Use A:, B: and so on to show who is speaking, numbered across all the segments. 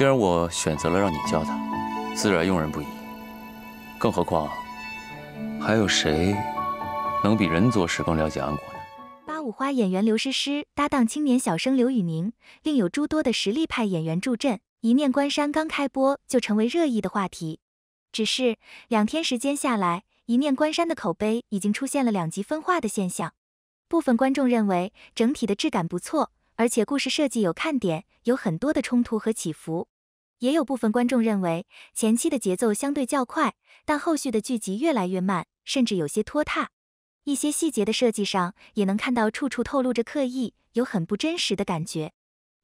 A: 既然我选择了让你教他，自然用人不疑。更何况，还有谁能比任做事更了解安国呢？八五花演员刘诗诗搭档青年小生刘宇宁，另有诸多的实力派演员助阵，《一念关山》刚开播就成为热议的话题。只是两天时间下来，《一念关山》的口碑已经出现了两极分化的现象。部分观众认为整体的质感不错。而且故事设计有看点，有很多的冲突和起伏。也有部分观众认为前期的节奏相对较快，但后续的剧集越来越慢，甚至有些拖沓。一些细节的设计上也能看到处处透露着刻意，有很不真实的感觉。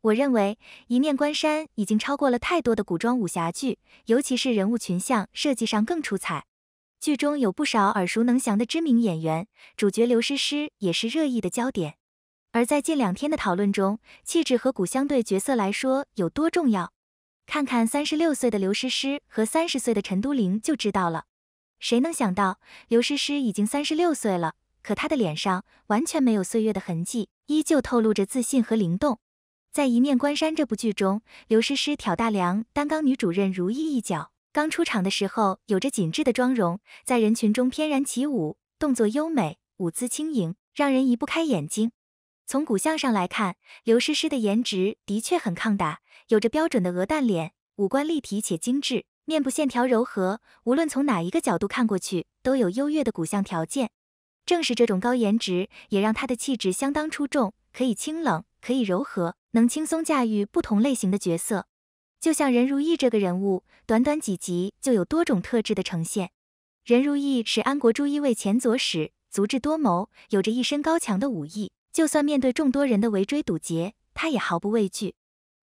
A: 我认为《一念关山》已经超过了太多的古装武侠剧，尤其是人物群像设计上更出彩。剧中有不少耳熟能详的知名演员，主角刘诗诗也是热议的焦点。而在近两天的讨论中，气质和骨相对角色来说有多重要？看看三十六岁的刘诗诗和三十岁的陈都灵就知道了。谁能想到刘诗诗已经三十六岁了，可她的脸上完全没有岁月的痕迹，依旧透露着自信和灵动。在《一念关山》这部剧中，刘诗诗挑大梁担纲女主任如意一角，刚出场的时候有着紧致的妆容，在人群中翩然起舞，动作优美，舞姿轻盈，让人移不开眼睛。从骨相上来看，刘诗诗的颜值的确很抗打，有着标准的鹅蛋脸，五官立体且精致，面部线条柔和，无论从哪一个角度看过去，都有优越的骨相条件。正是这种高颜值，也让她的气质相当出众，可以清冷，可以柔和，能轻松驾驭不同类型的角色。就像任如意这个人物，短短几集就有多种特质的呈现。任如意是安国朱一位前左使，足智多谋，有着一身高强的武艺。就算面对众多人的围追堵截，他也毫不畏惧。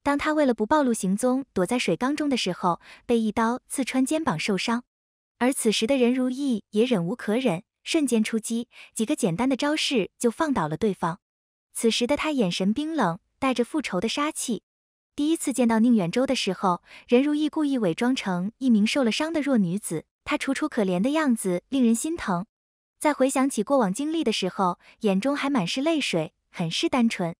A: 当他为了不暴露行踪，躲在水缸中的时候，被一刀刺穿肩膀受伤。而此时的任如意也忍无可忍，瞬间出击，几个简单的招式就放倒了对方。此时的他眼神冰冷，带着复仇的杀气。第一次见到宁远舟的时候，任如意故意伪装成一名受了伤的弱女子，她楚楚可怜的样子令人心疼。在回想起过往经历的时候，眼中还满是泪水，很是单纯。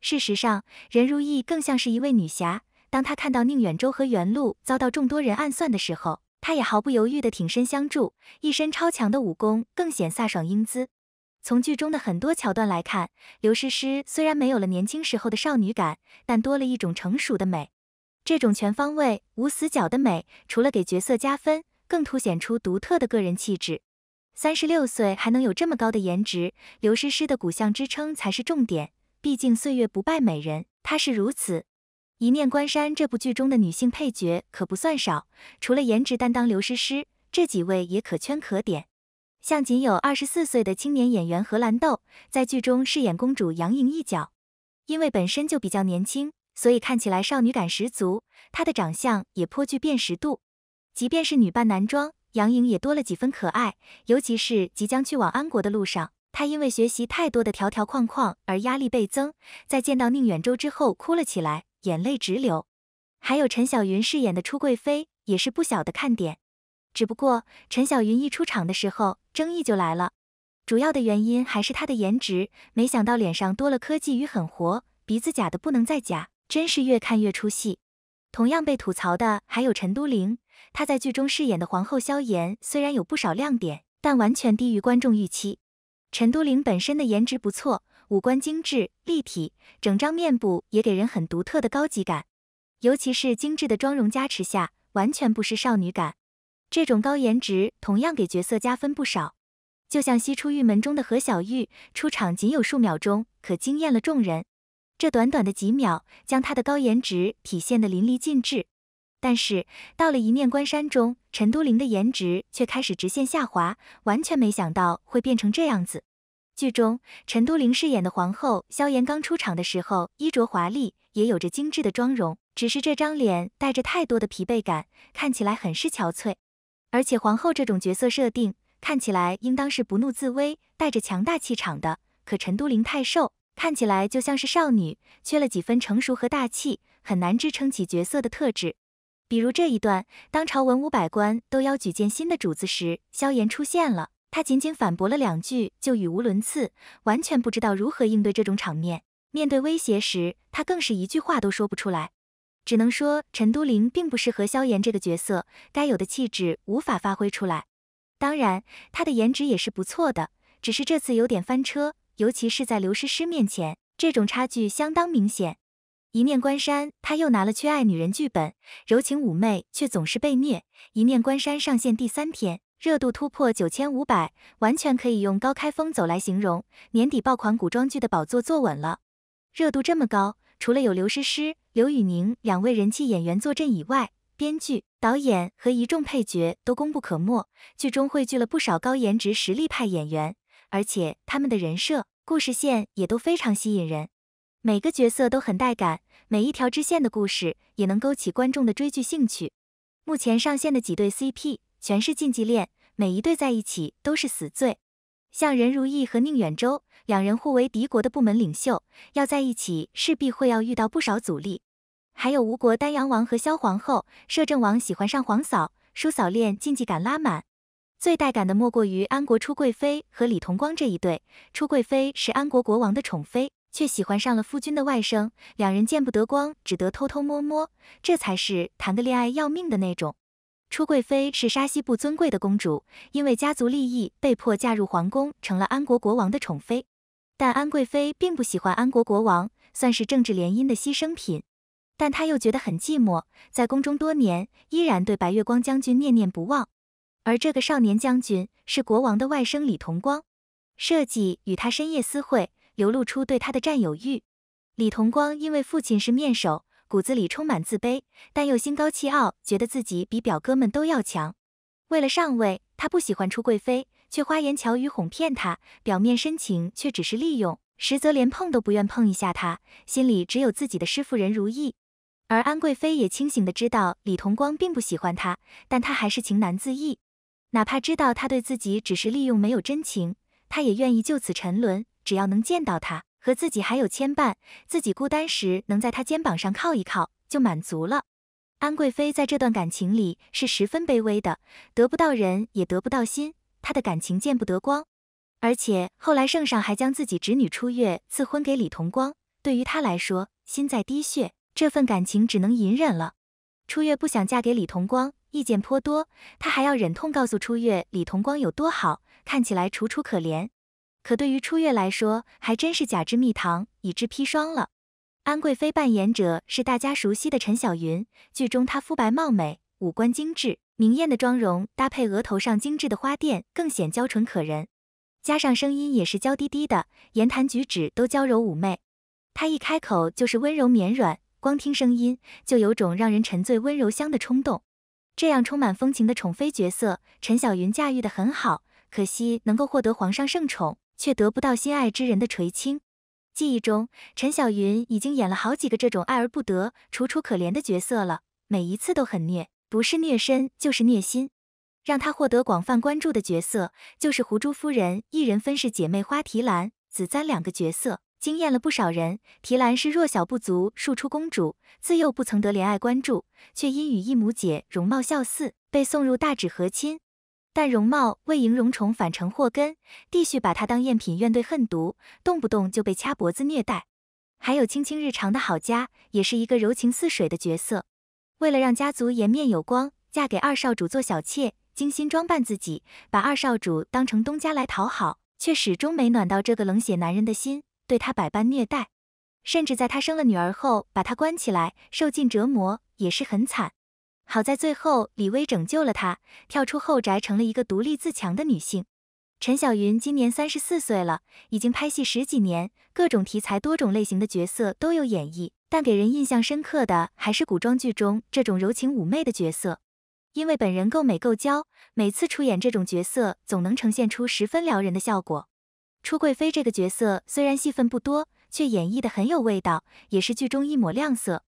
A: 事实上，任如意更像是一位女侠。当她看到宁远洲和袁露遭到众多人暗算的时候，她也毫不犹豫地挺身相助。一身超强的武功更显飒爽英姿。从剧中的很多桥段来看，刘诗诗虽然没有了年轻时候的少女感，但多了一种成熟的美。这种全方位无死角的美，除了给角色加分，更凸显出独特的个人气质。三十六岁还能有这么高的颜值，刘诗诗的骨相支撑才是重点。毕竟岁月不败美人，她是如此。《一念关山》这部剧中的女性配角可不算少，除了颜值担当刘诗诗，这几位也可圈可点。像仅有二十四岁的青年演员荷兰豆，在剧中饰演公主杨颖一角，因为本身就比较年轻，所以看起来少女感十足。她的长相也颇具辨识度，即便是女扮男装。杨颖也多了几分可爱，尤其是即将去往安国的路上，她因为学习太多的条条框框而压力倍增，在见到宁远舟之后哭了起来，眼泪直流。还有陈小云饰演的初贵妃也是不小的看点，只不过陈小云一出场的时候争议就来了，主要的原因还是她的颜值，没想到脸上多了科技与狠活，鼻子假的不能再假，真是越看越出戏。同样被吐槽的还有陈都灵。她在剧中饰演的皇后萧炎虽然有不少亮点，但完全低于观众预期。陈都灵本身的颜值不错，五官精致立体，整张面部也给人很独特的高级感。尤其是精致的妆容加持下，完全不失少女感。这种高颜值同样给角色加分不少。就像《西出玉门》中的何小玉，出场仅有数秒钟，可惊艳了众人。这短短的几秒，将她的高颜值体现的淋漓尽致。但是到了《一念关山》中，陈都灵的颜值却开始直线下滑，完全没想到会变成这样子。剧中，陈都灵饰演的皇后萧炎刚出场的时候，衣着华丽，也有着精致的妆容，只是这张脸带着太多的疲惫感，看起来很是憔悴。而且皇后这种角色设定，看起来应当是不怒自威，带着强大气场的。可陈都灵太瘦，看起来就像是少女，缺了几分成熟和大气，很难支撑起角色的特质。比如这一段，当朝文武百官都要举荐新的主子时，萧炎出现了。他仅仅反驳了两句就语无伦次，完全不知道如何应对这种场面。面对威胁时，他更是一句话都说不出来。只能说陈都灵并不适合萧炎这个角色，该有的气质无法发挥出来。当然，他的颜值也是不错的，只是这次有点翻车，尤其是在刘诗诗面前，这种差距相当明显。一念关山，他又拿了缺爱女人剧本，柔情妩媚却总是被虐。一念关山上线第三天，热度突破九千五百，完全可以用高开风走来形容。年底爆款古装剧的宝座坐稳了。热度这么高，除了有刘诗诗、刘宇宁两位人气演员坐镇以外，编剧、导演和一众配角都功不可没。剧中汇聚了不少高颜值实力派演员，而且他们的人设、故事线也都非常吸引人。每个角色都很带感，每一条支线的故事也能勾起观众的追剧兴趣。目前上线的几对 CP 全是禁忌恋，每一对在一起都是死罪。像任如意和宁远舟两人互为敌国的部门领袖，要在一起势必会要遇到不少阻力。还有吴国丹阳王和萧皇后，摄政王喜欢上皇嫂叔嫂恋，禁忌感拉满。最带感的莫过于安国初贵妃和李同光这一对，初贵妃是安国国王的宠妃。却喜欢上了夫君的外甥，两人见不得光，只得偷偷摸摸，这才是谈个恋爱要命的那种。初贵妃是沙西部尊贵的公主，因为家族利益被迫嫁入皇宫，成了安国国王的宠妃。但安贵妃并不喜欢安国国王，算是政治联姻的牺牲品。但她又觉得很寂寞，在宫中多年，依然对白月光将军念念不忘。而这个少年将军是国王的外甥李同光，设计与他深夜私会。流露出对他的占有欲。李同光因为父亲是面首，骨子里充满自卑，但又心高气傲，觉得自己比表哥们都要强。为了上位，他不喜欢出贵妃，却花言巧语哄骗她，表面深情，却只是利用，实则连碰都不愿碰一下。她，心里只有自己的师傅任如意。而安贵妃也清醒地知道李同光并不喜欢她，但她还是情难自抑，哪怕知道他对自己只是利用，没有真情，她也愿意就此沉沦。只要能见到他和自己还有牵绊，自己孤单时能在他肩膀上靠一靠，就满足了。安贵妃在这段感情里是十分卑微的，得不到人也得不到心，她的感情见不得光。而且后来圣上还将自己侄女初月赐婚给李同光，对于她来说心在滴血，这份感情只能隐忍了。初月不想嫁给李同光，意见颇多，她还要忍痛告诉初月李同光有多好，看起来楚楚可怜。可对于初月来说，还真是假之蜜糖，已知砒霜了。安贵妃扮演者是大家熟悉的陈小云，剧中她肤白貌美，五官精致，明艳的妆容搭配额头上精致的花钿，更显娇纯可人。加上声音也是娇滴滴的，言谈举止都娇柔妩媚。她一开口就是温柔绵软，光听声音就有种让人沉醉温柔乡的冲动。这样充满风情的宠妃角色，陈小云驾驭的很好，可惜能够获得皇上圣宠。却得不到心爱之人的垂青。记忆中，陈小云已经演了好几个这种爱而不得、楚楚可怜的角色了，每一次都很虐，不是虐身就是虐心。让她获得广泛关注的角色，就是胡珠夫人一人分饰姐妹花提兰、紫簪两个角色，惊艳了不少人。提兰是弱小不足、庶出公主，自幼不曾得怜爱关注，却因与义母姐容貌相似，被送入大旨和亲。但容貌为迎荣宠反成祸根，弟婿把她当赝品，怨对恨毒，动不动就被掐脖子虐待。还有青青日常的好家，也是一个柔情似水的角色。为了让家族颜面有光，嫁给二少主做小妾，精心装扮自己，把二少主当成东家来讨好，却始终没暖到这个冷血男人的心，对他百般虐待，甚至在他生了女儿后，把他关起来，受尽折磨，也是很惨。好在最后，李薇拯救了她，跳出后宅，成了一个独立自强的女性。陈小云今年三十四岁了，已经拍戏十几年，各种题材、多种类型的角色都有演绎，但给人印象深刻的还是古装剧中这种柔情妩媚的角色。因为本人够美够娇，每次出演这种角色，总能呈现出十分撩人的效果。初贵妃这个角色虽然戏份不多，却演绎的很有味道，也是剧中一抹亮色。